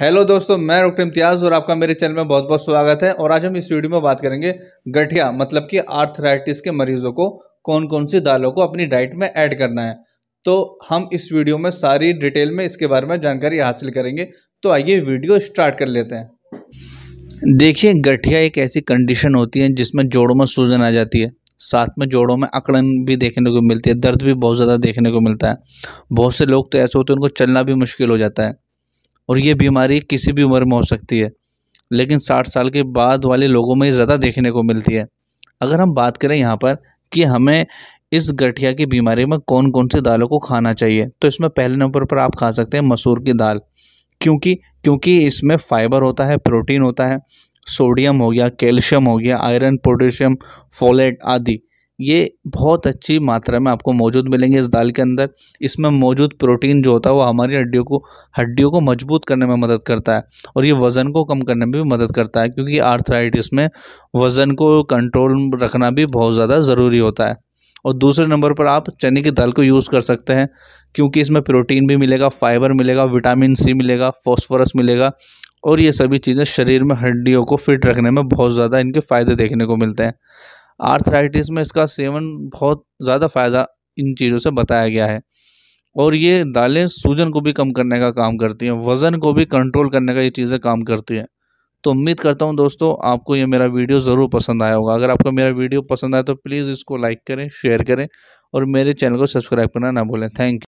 hello दोस्तों मैं doctor Imtiaz और आपका मेरे चैनल में बहुत बहुत स्वागत है और आज हम इस वीडियो में बात करेंगे गठिया मतलब कि आर्थराइटिस के मरीजों को कौन कौन सी दालों को अपनी डाइट में ऐड करना है तो हम इस वीडियो में सारी डिटेल में इसके बारे में जानकारी हासिल करेंगे तो आइए वीडियो स्टार्ट कर लेते हैं देखिए गठिया एक ऐसी कंडीशन होती है जिसमें जोड़ों में सूजन आ जाती है साथ में जोड़ों में अकड़न भी देखने को मिलती है दर्द भी बहुत ज़्यादा देखने को मिलता है बहुत से लोग तो ऐसे होते हैं उनको चलना भी मुश्किल हो जाता है और ये बीमारी किसी भी उम्र में हो सकती है लेकिन साठ साल के बाद वाले लोगों में ज़्यादा देखने को मिलती है अगर हम बात करें यहाँ पर कि हमें इस गठिया की बीमारी में कौन कौन सी दालों को खाना चाहिए तो इसमें पहले नंबर पर आप खा सकते हैं मसूर की दाल क्योंकि क्योंकि इसमें फाइबर होता है प्रोटीन होता है सोडियम हो गया कैल्शियम हो गया आयरन पोटेशियम फोलेट आदि ये बहुत अच्छी मात्रा में आपको मौजूद मिलेंगे इस दाल के अंदर इसमें मौजूद प्रोटीन जो होता है वो हमारी हड्डियों को हड्डियों को मजबूत करने में मदद करता है और ये वज़न को कम करने में भी मदद करता है क्योंकि आर्थराइटिस में वज़न को कंट्रोल रखना भी बहुत ज़्यादा ज़रूरी होता है और दूसरे नंबर पर आप चने की दाल को यूज़ कर सकते हैं क्योंकि इसमें प्रोटीन भी मिलेगा फाइबर मिलेगा विटामिन सी मिलेगा फॉस्फोरस मिलेगा और ये सभी चीज़ें शरीर में हड्डियों को फिट रखने में बहुत ज़्यादा इनके फ़ायदे देखने को मिलते हैं आर्थराइटिस में इसका सेवन बहुत ज़्यादा फ़ायदा इन चीज़ों से बताया गया है और ये दालें सूजन को भी कम करने का काम करती हैं वज़न को भी कंट्रोल करने का ये चीज़ें काम करती हैं तो उम्मीद करता हूँ दोस्तों आपको ये मेरा वीडियो ज़रूर पसंद आया होगा अगर आपको मेरा वीडियो पसंद आया तो प्लीज़ इसको लाइक करें शेयर करें और मेरे चैनल को सब्सक्राइब करना ना भूलें थैंक यू